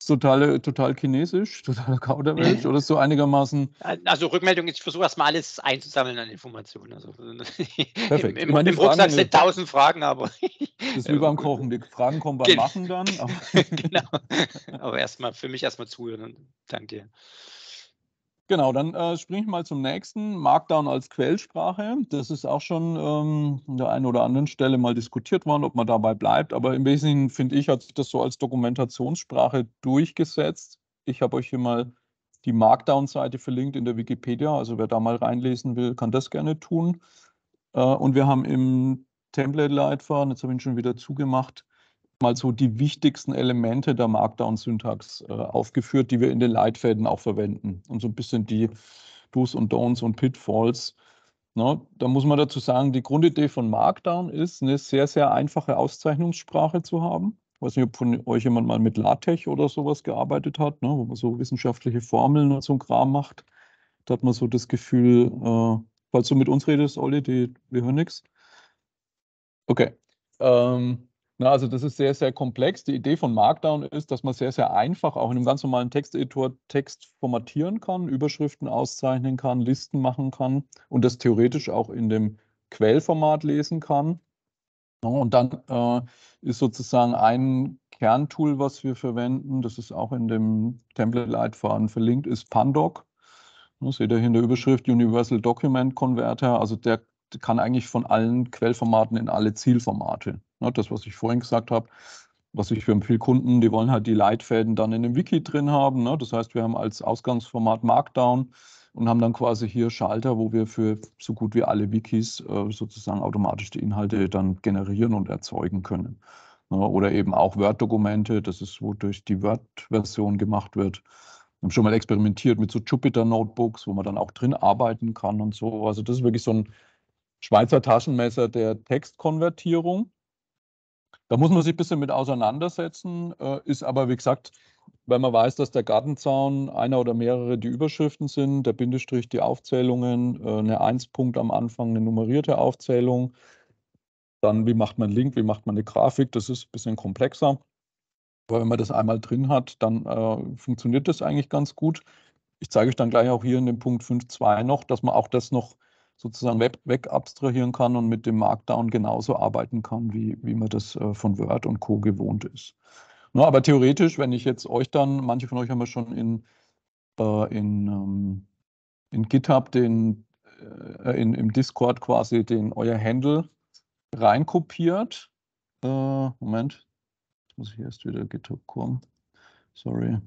Total, total chinesisch, total Kauderwelsch [LAUGHS] oder so einigermaßen. Also Rückmeldung, ich versuche erstmal alles einzusammeln an Informationen. Also, [LAUGHS] Perfekt. Im, im, im Rucksack sind tausend Fragen, aber. das ist wie beim Kochen. Die Fragen kommen beim Machen dann. Aber [LAUGHS] genau. Aber erstmal für mich erstmal zuhören. Danke Genau, dann äh, springe ich mal zum nächsten. Markdown als Quellsprache. Das ist auch schon ähm, an der einen oder anderen Stelle mal diskutiert worden, ob man dabei bleibt. Aber im Wesentlichen, finde ich, hat sich das so als Dokumentationssprache durchgesetzt. Ich habe euch hier mal die Markdown-Seite verlinkt in der Wikipedia. Also wer da mal reinlesen will, kann das gerne tun. Äh, und wir haben im Template Lightfahren, jetzt habe ich ihn schon wieder zugemacht, mal so die wichtigsten Elemente der Markdown-Syntax äh, aufgeführt, die wir in den Leitfäden auch verwenden. Und so ein bisschen die Do's und Don'ts und Pitfalls. Na, ne? da muss man dazu sagen, die Grundidee von Markdown ist, eine sehr, sehr einfache Auszeichnungssprache zu haben. Ich weiß nicht, ob von euch jemand mal mit LaTeX oder sowas gearbeitet hat, ne, wo man so wissenschaftliche Formeln und so ein Kram macht. Da hat man so das Gefühl, äh, falls du mit uns redest, Olli, die, wir hören nichts. Okay. Ähm, na, also das ist sehr, sehr komplex. Die Idee von Markdown ist, dass man sehr, sehr einfach auch in einem ganz normalen Texteditor Text formatieren kann, Überschriften auszeichnen kann, Listen machen kann und das theoretisch auch in dem Quellformat lesen kann. Und dann äh, ist sozusagen ein Kerntool, was wir verwenden, das ist auch in dem Template-Leitfaden verlinkt, ist Pandoc. Das seht ihr hier in der Überschrift Universal Document Converter. Also der kann eigentlich von allen Quellformaten in alle Zielformate Ne, das, was ich vorhin gesagt habe, was ich für viele Kunden, die wollen halt die Leitfäden dann in dem Wiki drin haben. Ne? Das heißt, wir haben als Ausgangsformat Markdown und haben dann quasi hier Schalter, wo wir für so gut wie alle Wikis äh, sozusagen automatisch die Inhalte dann generieren und erzeugen können. Ne? Oder eben auch Word-Dokumente, das ist, wodurch die Word-Version gemacht wird. Wir haben schon mal experimentiert mit so Jupyter-Notebooks, wo man dann auch drin arbeiten kann und so. Also das ist wirklich so ein Schweizer Taschenmesser der Textkonvertierung. Da muss man sich ein bisschen mit auseinandersetzen, äh, ist aber, wie gesagt, weil man weiß, dass der Gartenzaun einer oder mehrere die Überschriften sind, der Bindestrich die Aufzählungen, äh, eine Einspunkt am Anfang, eine nummerierte Aufzählung. Dann, wie macht man Link, wie macht man eine Grafik, das ist ein bisschen komplexer. Aber wenn man das einmal drin hat, dann äh, funktioniert das eigentlich ganz gut. Ich zeige euch dann gleich auch hier in dem Punkt 5.2 noch, dass man auch das noch sozusagen weg, weg abstrahieren kann und mit dem Markdown genauso arbeiten kann, wie, wie man das äh, von Word und Co. gewohnt ist. No, aber theoretisch, wenn ich jetzt euch dann, manche von euch haben ja schon in, äh, in, ähm, in GitHub den, äh, in, im Discord quasi den euer Handle reinkopiert. Moment, jetzt muss ich erst wieder GitHub kommen. Sorry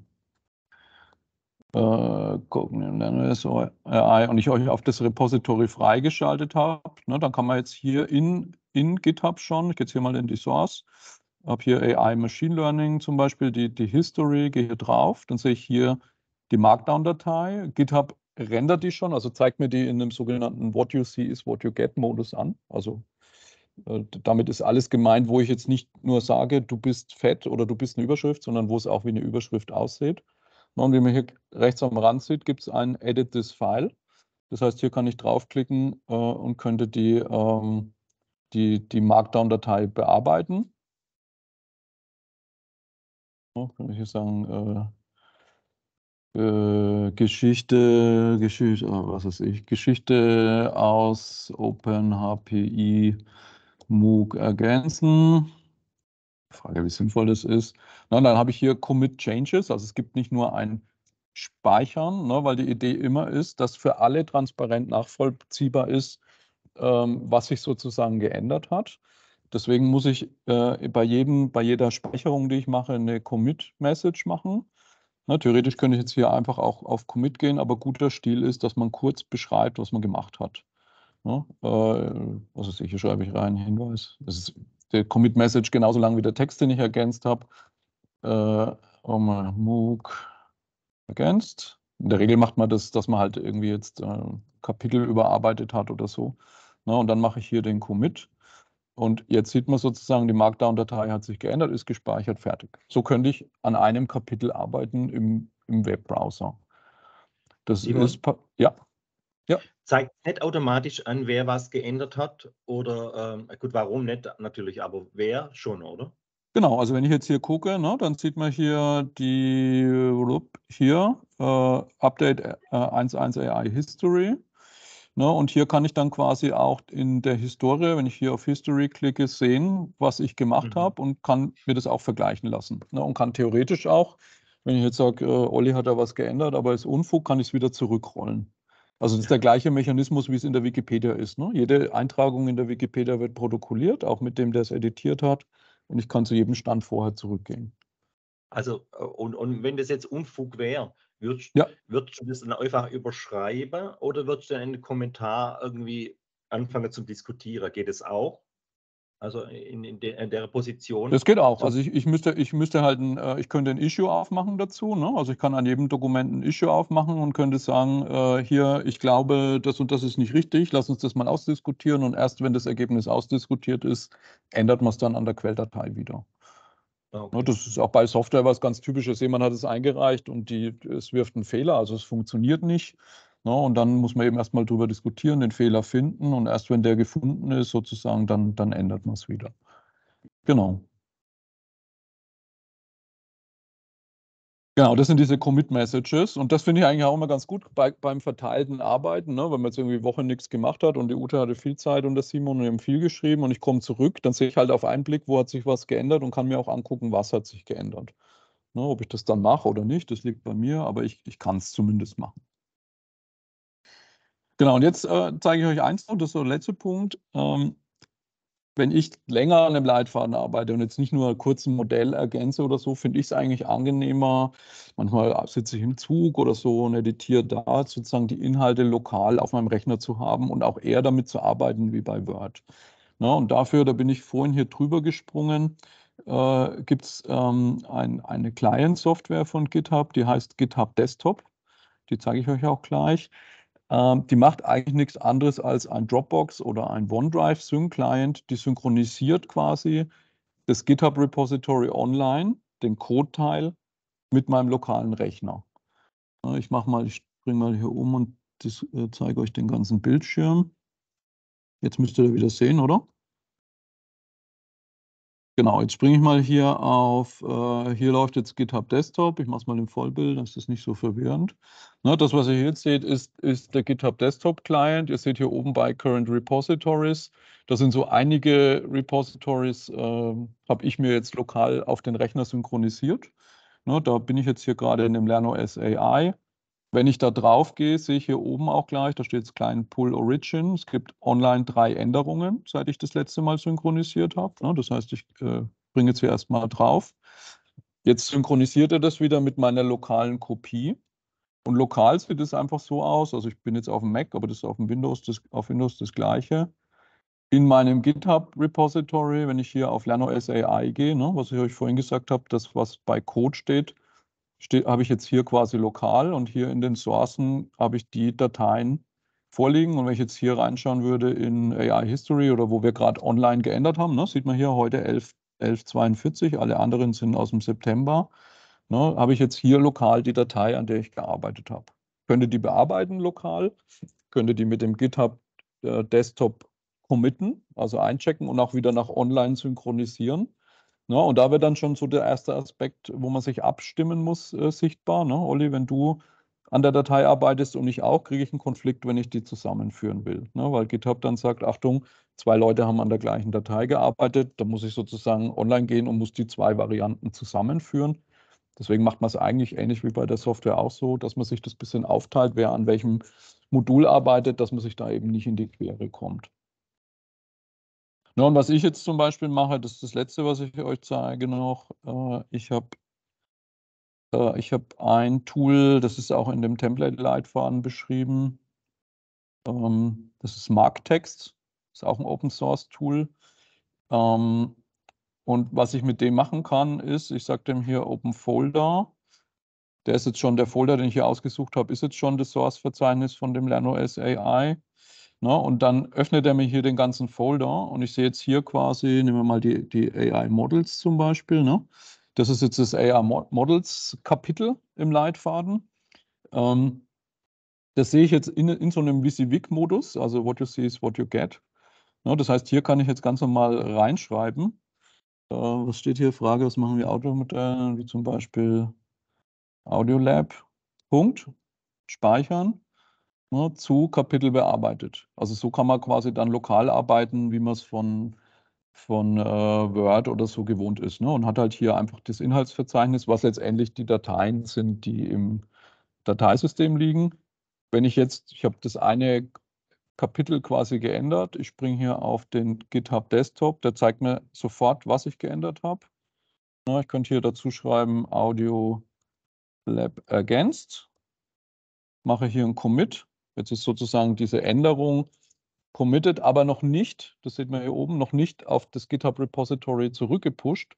äh, gucken, dann ist ORI äh, und ich euch auf das Repository freigeschaltet habe, ne, dann kann man jetzt hier in, in GitHub schon, ich gehe jetzt hier mal in die Source, habe hier AI Machine Learning zum Beispiel, die, die History, gehe hier drauf, dann sehe ich hier die Markdown-Datei. GitHub rendert die schon, also zeigt mir die in dem sogenannten What You See is What You Get Modus an. Also äh, damit ist alles gemeint, wo ich jetzt nicht nur sage, du bist fett oder du bist eine Überschrift, sondern wo es auch wie eine Überschrift aussieht. Und wie man hier rechts am Rand sieht, gibt es ein Edit this File. Das heißt, hier kann ich draufklicken äh, und könnte die, ähm, die, die Markdown-Datei bearbeiten. So, kann ich hier sagen, äh, äh, Geschichte, Geschichte, ah, was weiß ich, Geschichte aus OpenHPI MOOC ergänzen. Frage, wie sinnvoll das ist. Na, dann habe ich hier Commit Changes, also es gibt nicht nur ein Speichern, ne, weil die Idee immer ist, dass für alle transparent nachvollziehbar ist, ähm, was sich sozusagen geändert hat. Deswegen muss ich äh, bei, jedem, bei jeder Speicherung, die ich mache, eine Commit-Message machen. Na, theoretisch könnte ich jetzt hier einfach auch auf Commit gehen, aber guter Stil ist, dass man kurz beschreibt, was man gemacht hat. Ne? Äh, was ist ich, hier schreibe ich rein, Hinweis. Das ist der Commit-Message genauso lang wie der Text, den ich ergänzt habe. Äh, um, MOOC ergänzt. In der Regel macht man das, dass man halt irgendwie jetzt äh, Kapitel überarbeitet hat oder so. Na, ne, und dann mache ich hier den Commit. Und jetzt sieht man sozusagen, die Markdown-Datei hat sich geändert, ist gespeichert, fertig. So könnte ich an einem Kapitel arbeiten im, im Webbrowser. Das Simon, ist, ja zeigt nicht automatisch an, wer was geändert hat oder äh, gut, warum nicht natürlich, aber wer schon, oder? Genau, also wenn ich jetzt hier gucke, ne, dann sieht man hier die hier äh, Update äh, 1.1 AI History. Ne, und hier kann ich dann quasi auch in der Historie, wenn ich hier auf History klicke, sehen, was ich gemacht mhm. habe und kann mir das auch vergleichen lassen. Ne, und kann theoretisch auch, wenn ich jetzt sage, äh, Olli hat da was geändert, aber ist Unfug, kann ich es wieder zurückrollen. Also das ist der gleiche Mechanismus, wie es in der Wikipedia ist. Ne? Jede Eintragung in der Wikipedia wird protokolliert, auch mit dem, der es editiert hat. Und ich kann zu jedem Stand vorher zurückgehen. Also, äh, und, und wenn das jetzt Unfug wäre, würdest, ja. würdest du das dann einfach überschreiben oder würdest du dann einen Kommentar irgendwie anfangen zu diskutieren? Geht es auch? Also in, in, de, in der Position. Das geht auch. Also ich, ich, müsste, ich müsste halt ein, äh, ich könnte ein Issue aufmachen dazu. Ne? Also ich kann an jedem Dokument ein Issue aufmachen und könnte sagen, äh, hier, ich glaube, das und das ist nicht richtig, lass uns das mal ausdiskutieren und erst wenn das Ergebnis ausdiskutiert ist, ändert man es dann an der Quelldatei wieder. Ah, ne, okay. Das ist auch bei Software was ganz Typisches. Jemand hat es eingereicht und die, es wirft einen Fehler, also es funktioniert nicht. Ja, ne? und dann muss man eben erstmal drüber diskutieren, den Fehler finden und erst wenn der gefunden ist, sozusagen, dann, dann ändert man es wieder. Genau. Genau, das sind diese Commit-Messages und das finde ich eigentlich auch immer ganz gut bei, beim verteilten Arbeiten, ne? wenn man jetzt irgendwie Woche nichts gemacht hat und die Ute hatte viel Zeit und der Simon und eben viel geschrieben und ich komme zurück, dann sehe ich halt auf einen Blick, wo hat sich was geändert und kann mir auch angucken, was hat sich geändert. Ne? Ob ich das dann mache oder nicht, das liegt bei mir, aber ich, ich kann es zumindest machen. Genau, und jetzt äh, zeige ich euch eins noch, das ist der letzte Punkt. Ähm, wenn ich länger an einem Leitfaden arbeite und jetzt nicht nur kurz ein Modell ergänze oder so, finde ich es eigentlich angenehmer. Manchmal sitze ich im Zug oder so und editiere da, sozusagen die Inhalte lokal auf meinem Rechner zu haben und auch eher damit zu arbeiten wie bei Word. Na, ne, und dafür, da bin ich vorhin hier drüber gesprungen, äh, gibt es ähm, ein, eine Client-Software von GitHub, die heißt GitHub Desktop. Die zeige ich euch auch gleich. Ähm, die macht eigentlich nichts anderes als ein Dropbox oder ein OneDrive Sync Client. Die synchronisiert quasi das GitHub Repository online, den Code-Teil, mit meinem lokalen Rechner. Ich mache mal, ich springe mal hier um und das, äh, zeige euch den ganzen Bildschirm. Jetzt müsst ihr wieder sehen, oder? Genau, jetzt springe ich mal hier auf, äh, hier läuft jetzt GitHub Desktop. Ich mache es mal im Vollbild, das ist nicht so verwirrend. Ne, das, was ihr hier seht, ist, ist der GitHub Desktop Client. Ihr seht hier oben bei Current Repositories. Das sind so einige Repositories, äh, habe ich mir jetzt lokal auf den Rechner synchronisiert. Ne, da bin ich jetzt hier gerade in dem LernOS AI. Wenn ich da drauf gehe, sehe ich hier oben auch gleich, da steht jetzt klein Pull Origin. Es gibt online drei Änderungen, seit ich das letzte Mal synchronisiert habe. Ne, das heißt, ich äh, bringe jetzt hier erstmal drauf. Jetzt synchronisiert er das wieder mit meiner lokalen Kopie. Und lokal sieht es einfach so aus. Also ich bin jetzt auf dem Mac, aber das ist auf dem Windows das, auf Windows das gleiche. In meinem GitHub-Repository, wenn ich hier auf LernOS AI gehe, ne, was ich euch vorhin gesagt habe, das, was bei Code steht, habe ich jetzt hier quasi lokal und hier in den Sourcen habe ich die Dateien vorliegen. Und wenn ich jetzt hier reinschauen würde in AI History oder wo wir gerade online geändert haben, ne, sieht man hier heute 11, 1142, alle anderen sind aus dem September. Ne, habe ich jetzt hier lokal die Datei, an der ich gearbeitet habe. Könnte die bearbeiten lokal, könnte die mit dem GitHub äh, Desktop committen, also einchecken und auch wieder nach online synchronisieren. Ja, ne, und da wird dann schon so der erste Aspekt, wo man sich abstimmen muss, äh, sichtbar. Ne? Olli, wenn du an der Datei arbeitest und ich auch, kriege ich einen Konflikt, wenn ich die zusammenführen will. Ne? Weil GitHub dann sagt, Achtung, zwei Leute haben an der gleichen Datei gearbeitet, da muss ich sozusagen online gehen und muss die zwei Varianten zusammenführen. Deswegen macht man es eigentlich ähnlich wie bei der Software auch so, dass man sich das bisschen aufteilt, wer an welchem Modul arbeitet, dass man sich da eben nicht in die Quere kommt. Ja, und was ich jetzt zum Beispiel mache, das ist das Letzte, was ich euch zeige noch. Äh, ich habe äh, ich hab ein Tool, das ist auch in dem Template-Leitfaden beschrieben. Ähm, das ist Marktext, ist auch ein Open-Source-Tool. Ähm, und was ich mit dem machen kann, ist, ich sage dem hier Open Folder. Der ist jetzt schon, der Folder, den ich hier ausgesucht habe, ist jetzt schon das Source-Verzeichnis von dem LernOS AI. Na, ne? und dann öffnet er mir hier den ganzen Folder und ich sehe jetzt hier quasi, nehmen wir mal die, die AI Models zum Beispiel. Ne? Das ist jetzt das AI Models Kapitel im Leitfaden. Ähm, das sehe ich jetzt in, in so einem WYSIWYG-Modus, also what you see is what you get. Na, ne? das heißt, hier kann ich jetzt ganz normal reinschreiben. Äh, was steht hier? Frage, was machen wir Automodellen, wie zum Beispiel Audiolab. Punkt. Speichern ne, zu Kapitel bearbeitet. Also so kann man quasi dann lokal arbeiten, wie man es von, von äh, Word oder so gewohnt ist. Ne, und hat halt hier einfach das Inhaltsverzeichnis, was letztendlich die Dateien sind, die im Dateisystem liegen. Wenn ich jetzt, ich habe das eine Kapitel quasi geändert. Ich springe hier auf den GitHub Desktop. Der zeigt mir sofort, was ich geändert habe. Ne, ich könnte hier dazu schreiben Audio Lab ergänzt. Mache hier einen Commit. Jetzt ist sozusagen diese Änderung committed, aber noch nicht, das sieht man hier oben, noch nicht auf das GitHub-Repository zurückgepusht.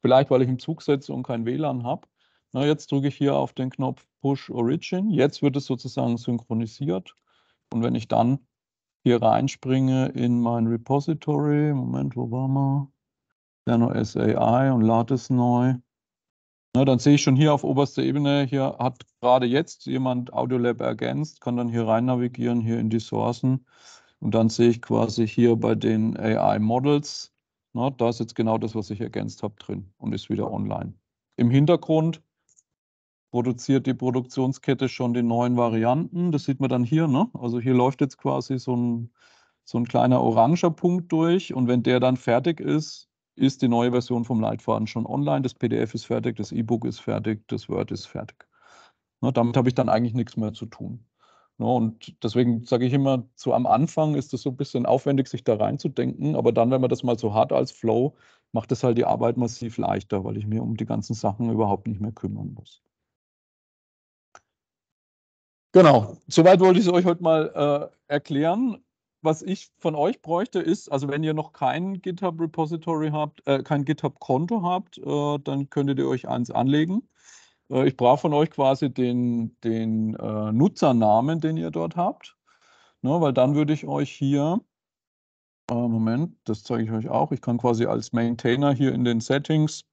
Vielleicht, weil ich im Zug sitze und kein WLAN habe. Na, jetzt drücke ich hier auf den Knopf Push Origin. Jetzt wird es sozusagen synchronisiert. Und wenn ich dann hier reinspringe in mein Repository, Moment, wo war man? Nano SAI und lade es neu. Na, ne, dann sehe ich schon hier auf oberster Ebene, hier hat gerade jetzt jemand Audiolab ergänzt, kann dann hier rein navigieren, hier in die Sourcen. Und dann sehe ich quasi hier bei den AI Models, na, ne, da ist jetzt genau das, was ich ergänzt habe, drin und ist wieder online. Im Hintergrund produziert die Produktionskette schon die neuen Varianten. Das sieht man dann hier. Ne? Also hier läuft jetzt quasi so ein, so ein kleiner oranger Punkt durch. Und wenn der dann fertig ist, ist die neue Version vom Leitfaden schon online. Das PDF ist fertig, das E-Book ist fertig, das Word ist fertig. Ne, damit habe ich dann eigentlich nichts mehr zu tun. Ne, und deswegen sage ich immer, so am Anfang ist es so ein bisschen aufwendig, sich da reinzudenken. Aber dann, wenn man das mal so hat als Flow, macht das halt die Arbeit massiv leichter, weil ich mir um die ganzen Sachen überhaupt nicht mehr kümmern muss. Genau, soweit wollte ich es euch heute mal äh, erklären was ich von euch bräuchte, ist, also wenn ihr noch kein GitHub Repository habt, äh, kein GitHub Konto habt, äh, dann könntet ihr euch eins anlegen. Äh, ich brauche von euch quasi den, den äh, Nutzernamen, den ihr dort habt, ne, weil dann würde ich euch hier, äh, Moment, das zeige ich euch auch, ich kann quasi als Maintainer hier in den Settings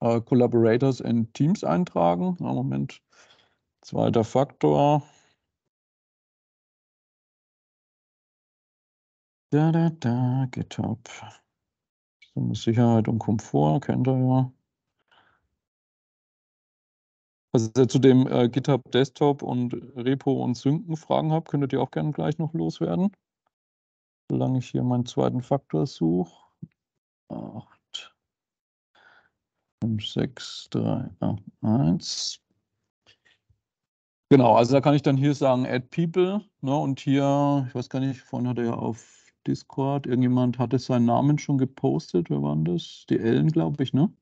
äh, Collaborators in Teams eintragen. Na, Moment, zweiter Faktor. Da, da, da, GitHub. Sicherheit und Komfort kennt ihr ja. Falls ihr zu dem äh, GitHub Desktop und Repo und Synken Fragen habt, könntet ihr auch gerne gleich noch loswerden. Solange ich hier meinen zweiten Faktor suche. 8, 5, 6, 3, 8, 1. Genau, also da kann ich dann hier sagen, add people. Ne, und hier, ich weiß gar nicht, vorhin hat er ja auf Discord. Irgendjemand hatte seinen Namen schon gepostet. Wer waren das? Die Ellen, glaube ich, ne?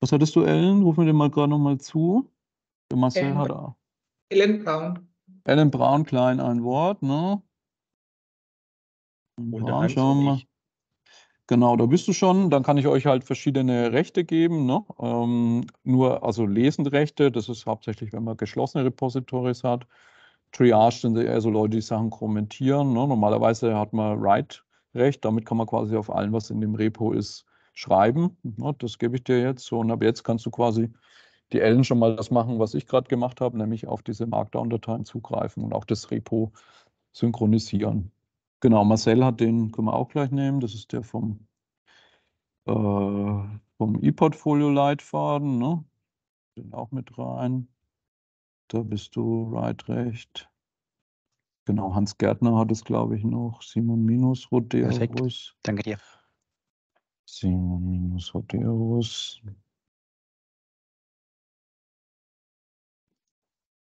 Was hattest du, Ellen? Ruf mir den mal gerade nochmal zu. Der Marcel Ellen, hat auch. Ellen Braun. Ellen Braun, klein ein Wort, ne? Und dann schauen wir mal. Genau, da bist du schon. Dann kann ich euch halt verschiedene Rechte geben. Ne? Ähm, nur also Lesendrechte, das ist hauptsächlich, wenn man geschlossene Repositories hat. Triage sind eher so Leute, die Sachen kommentieren. Ne? Normalerweise hat man Write-Recht, damit kann man quasi auf allem, was in dem Repo ist, schreiben. Ne? Das gebe ich dir jetzt. So, und ab jetzt kannst du quasi die Ellen schon mal das machen, was ich gerade gemacht habe, nämlich auf diese Markdown-Dateien zugreifen und auch das Repo synchronisieren. Genau, Marcel hat den, können wir auch gleich nehmen. Das ist der vom, äh, vom e-Portfolio-Leitfaden. Ne? Den auch mit rein da bist du right recht. Genau, Hans Gärtner hat es, glaube ich, noch. Simon Minus Rodeos. Perfekt. Danke dir. Simon Minus Rodeos.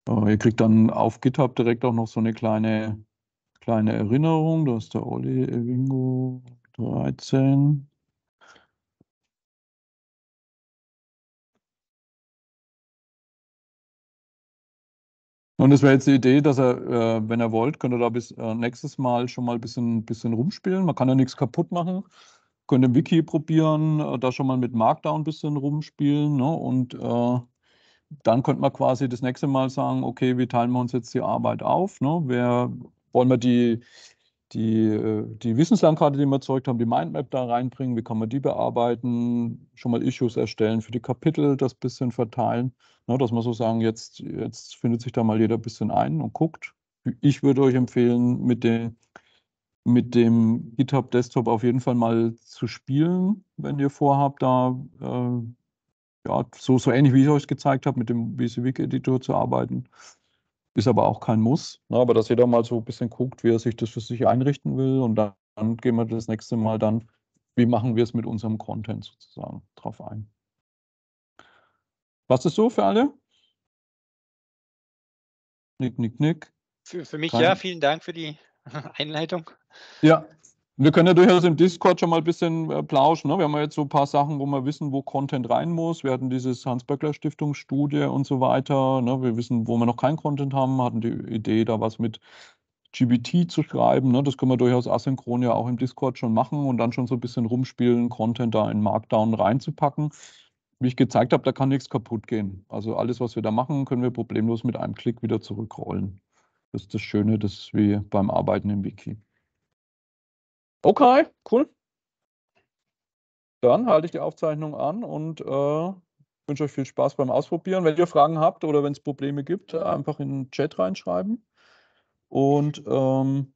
Oh, ihr kriegt dann auf GitHub direkt auch noch so eine kleine, kleine Erinnerung. Da ist der Olli Wingo 13. Und es wäre jetzt die Idee, dass er, äh, wenn er wollt, könnte ihr da bis äh, nächstes Mal schon mal ein bisschen, bisschen rumspielen. Man kann ja nichts kaputt machen. Könnte im Wiki probieren, äh, da schon mal mit Markdown ein bisschen rumspielen. Ne? Und äh, dann könnte man quasi das nächste Mal sagen, okay, wie teilen wir uns jetzt die Arbeit auf? Ne? Wer wollen wir die die, äh, die Wissenslandkarte, die wir erzeugt haben, die Mindmap da reinbringen, wie kann man die bearbeiten, schon mal Issues erstellen, für die Kapitel das bisschen verteilen, ne, dass man so sagen, jetzt, jetzt findet sich da mal jeder ein bisschen ein und guckt. Ich würde euch empfehlen, mit dem, mit dem GitHub Desktop auf jeden Fall mal zu spielen, wenn ihr vorhabt, da äh, ja, so, so ähnlich wie ich euch gezeigt habe, mit dem BC Editor zu arbeiten. Ist aber auch kein Muss. Ne? Aber dass jeder mal so ein bisschen guckt, wie er sich das für sich einrichten will. Und dann, dann gehen wir das nächste Mal dann, wie machen wir es mit unserem Content sozusagen drauf ein. Was ist so für alle? Nick, nick, nick. Für, für mich Kein... ja, vielen Dank für die [LAUGHS] Einleitung. Ja, wir können ja durchaus im Discord schon mal ein bisschen äh, plauschen. Ne? Wir haben ja jetzt so ein paar Sachen, wo wir wissen, wo Content rein muss. Wir hatten dieses Hans-Böckler-Stiftungsstudie und so weiter. Ne? Wir wissen, wo wir noch keinen Content haben, hatten die Idee, da was mit GBT zu schreiben. Ne? Das können wir durchaus asynchron ja auch im Discord schon machen und dann schon so ein bisschen rumspielen, Content da in Markdown reinzupacken. Wie ich gezeigt habe, da kann nichts kaputt gehen. Also alles, was wir da machen, können wir problemlos mit einem Klick wieder zurückrollen. Das ist das Schöne, das wir beim Arbeiten im Wiki. Okay, cool. Dann halte ich die Aufzeichnung an und äh, wünsche euch viel Spaß beim Ausprobieren. Wenn ihr Fragen habt oder wenn es Probleme gibt, einfach in den Chat reinschreiben. Und ähm,